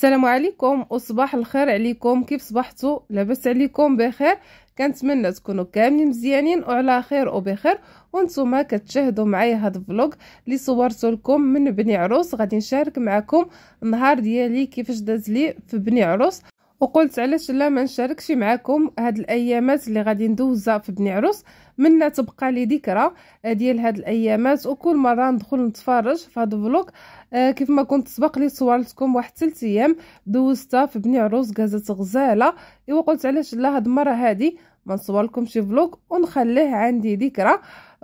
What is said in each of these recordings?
السلام عليكم وصباح الخير عليكم كيف صبحتوا لاباس عليكم بخير كنتمنى تكونوا كاملين مزيانين وعلى خير وبخير وانتم كتشاهدوا معايا هذا الفلوق اللي صورته لكم من بني عروس غادي نشارك معكم النهار ديالي كيفاش داز لي في بني عروس وقلت علاش لا ما نشاركش معكم هاد الايامات اللي غادي ندوزها في بني عروس منا تبقى لي ذكرى آه، ديال هاد الايامات وكل مره ندخل نتفرج في هاد الفلوق آه كيف ما كنت سبق لي صورتكم واحد ثلاث ايام دوزتها في بني عروس كازات غزاله ايوا قلت علاش لا هاد المره هادي ما نصور لكم شي فلوق ونخليه عندي ذكرى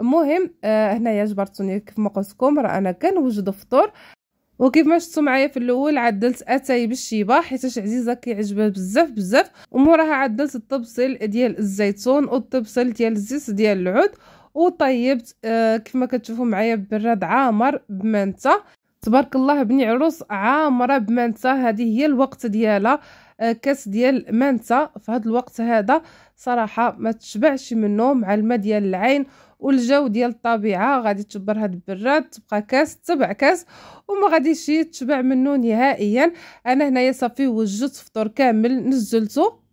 المهم آه هنايا جبرتوني كيف ما قلت لكم راه انا كنوجد فطور وكيف ما شفتوا معايا في الاول عدلت اتاي بالشيبه حيتاش عزيزه كيعجبها بزاف بزاف وموراها عدلت الطبسل ديال الزيتون والطبسل ديال الزيت ديال العود وطيبت آه ما كتشوفوا معايا براد عامر بمانتا تبارك الله بني عروس عامره بمانتا هذه هي الوقت ديالها آه، كاس ديال مانتا في هذا الوقت هذا صراحه ما تشبعش منه مع الماء ديال العين والجو ديال الطبيعه غادي تجبر هاد البراد تبقى كاس تبع كاس وما غاديش يتشبع منه نهائيا انا هنايا صافي وجدت فطور كامل نزلته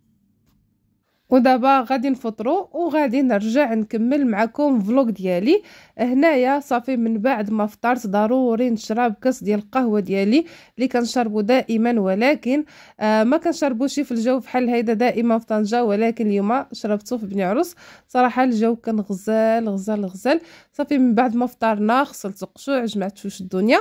ودابا غادي نفطرو وغادي نرجع نكمل معكم فلوق ديالي هنايا صافي من بعد ما فطرت ضروري نشرب كاس ديال القهوه ديالي اللي كنشربو دائما ولكن آه ما كنشربوش في الجو بحال هيدا دائما في طنجه ولكن اليوم شربته في بني عروس صراحه الجو كان غزال غزال غزال صافي من بعد ما فطرنا غسلت القشوع جمعت شوش الدنيا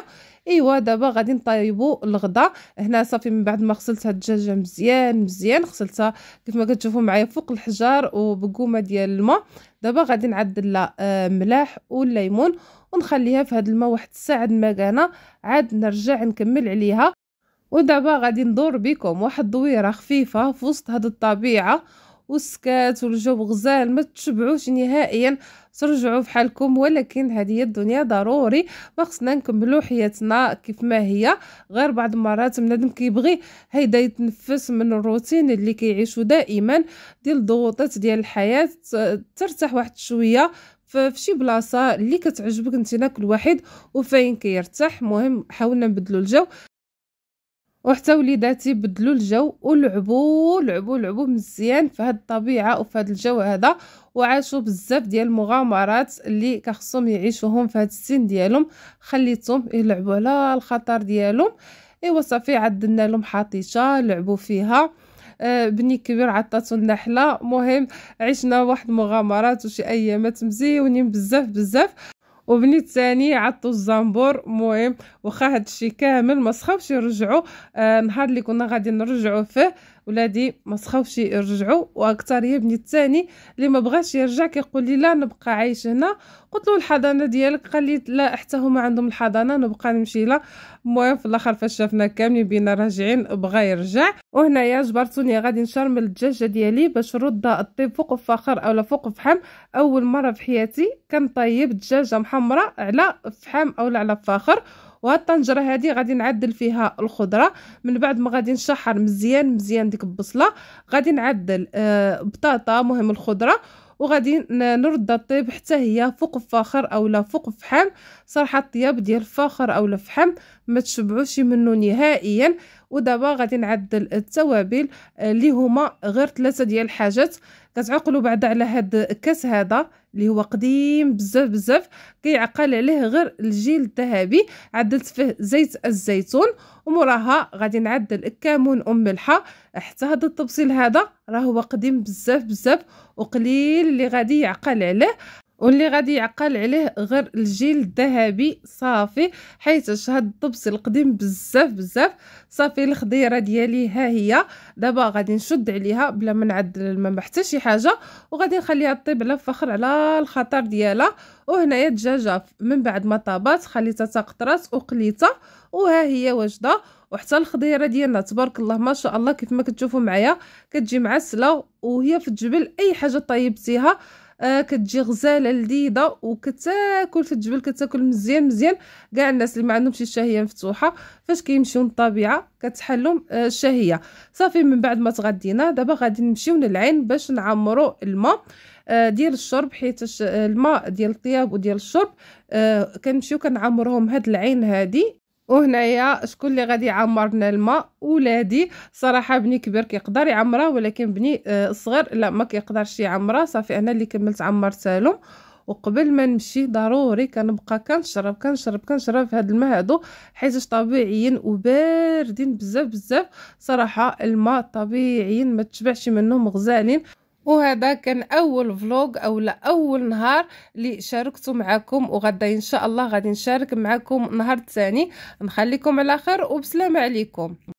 ايوا دابا غادي نطيبوا الغدا هنا صافي من بعد ما غسلت هاد الدجاجه مزيان مزيان غسلتها كيف ما كتشوفوا معايا فوق الحجار وبقومه ديال الماء دابا غادي نعدل لها آه، ملاح والليمون ونخليها في هاد الماء واحد الساعه المكانه عاد نرجع نكمل عليها ودابا غادي ندور بكم واحد الدويره خفيفه في وسط هاد الطبيعه والسكات والجو غزال ما تشبعوش نهائيا ترجعوا بحالكم ولكن هذه الدنيا ضروري ما خصنا نكملوا حياتنا كيف ما هي غير بعض المرات بنادم كيبغي هيدا يتنفس من الروتين اللي كيعيشو دائما ديال الضغوطات ديال الحياه ترتاح واحد شويه فشي بلاصه اللي كتعجبك انت كل واحد وفين كيرتاح مهم حاولنا نبدلو الجو وحتى وليداتي بدلوا الجو ولعبوا لعبوا لعبوا مزيان في هاد الطبيعه وفي هاد الجو هذا وعاشوا بزاف ديال المغامرات اللي كخصهم يعيشوهم في هاد السن ديالهم خليتهم يلعبوا على الخطر ديالهم ايوا صافي عدلنا لهم حطيشه لعبوا فيها آه، بني كبير عطاتو النحله مهم عشنا واحد المغامرات وشي ايامات مزيونين بزاف بزاف وبني الثاني عطوا الزنبور مهم واخا هادشي كامل ما سخاوش يرجعوا آه نهار اللي كنا غادي نرجعوا فيه ولادي ما تخافش يرجعوا واكثر ابني الثاني اللي ما بغاش يرجع كيقول لي لا نبقى عايش هنا قلت له الحضانه ديالك قال لي لا حتى هما عندهم الحضانه نبقى نمشي لها المهم في الاخر فاش شافنا كاملين بينا راجعين بغى يرجع وهنايا جبرتوني غادي نشرمل الدجاجه ديالي باش نرد الطيب فوق الفخر اولا فوق الفحم اول مره في حياتي كنطيب دجاجه محمره على فحم اولا على فخر وهاد الطنجره هادي غادي نعدل فيها الخضره من بعد ما غادي نشحر مزيان مزيان ديك البصله غادي نعدل آه بطاطا مهم الخضره وغادي نرد الطيب حتى هي فوق فاخر اولا فوق فحم صراحه الطياب ديال فاخر اولا فحم ما تشبعوش منه نهائيا ودابا غادي نعدل التوابل آه، اللي هما غير ثلاثه ديال الحاجات كتعقلوا بعدا على هاد الكاس هذا اللي هو قديم بزاف بزاف كيعقل عليه غير الجيل الذهبي عدلت فيه زيت الزيتون وموراها غادي نعدل الكمون ام ملحه حتى هذا التبصيل هذا راه هو قديم بزاف بزاف وقليل اللي غادي يعقل عليه واللي غادي يعقل عليه غير الجيل الذهبي صافي حيت هاد الطبس القديم بزاف بزاف صافي الخضيره ديالي ها هي دابا غادي نشد عليها بلا ما نعدل الماء ما حتى شي حاجه وغادي نخليها طيب على فخر على الخطر ديالها وهنايا الدجاجه من بعد ما طابت خليتها تقطرات وقليتها وها هي واجده وحتى الخضيره ديالنا تبارك الله ما شاء الله كيف ما كتشوفوا معايا كتجي معسله وهي في الجبل اي حاجه طيبتيها آه كتجي غزاله لذيذه وكتاكل في الجبل كتاكل مزيان مزيان كاع الناس اللي ما عندهمش الشهيه مفتوحه فاش كيمشيو للطبيعه كتحل آه الشهيه صافي من بعد ما تغدينا دابا غادي نمشيو للعين باش نعمرو الماء آه ديال الشرب حيت الماء ديال الطياب وديال الشرب آه، كنمشيو كنعمروهم هاد العين هادي وهنايا شكون اللي غادي يعمرنا الماء ولادي صراحه بني كبير كيقدر يعمره ولكن بني آه، صغير لا ما كيقدرش يعمره صافي انا اللي كملت عمرت له وقبل ما نمشي ضروري كنبقى كنشرب كنشرب كنشرب هاد الماء هادو حيت طبيعيين وباردين بزاف بزاف صراحه الماء طبيعيين ما تشبعش منهم غزالين وهذا كان اول فلوغ او لا اول نهار اللي شاركته معكم وغدا ان شاء الله غادي نشارك معكم نهار الثاني نخليكم على خير وبسلامه عليكم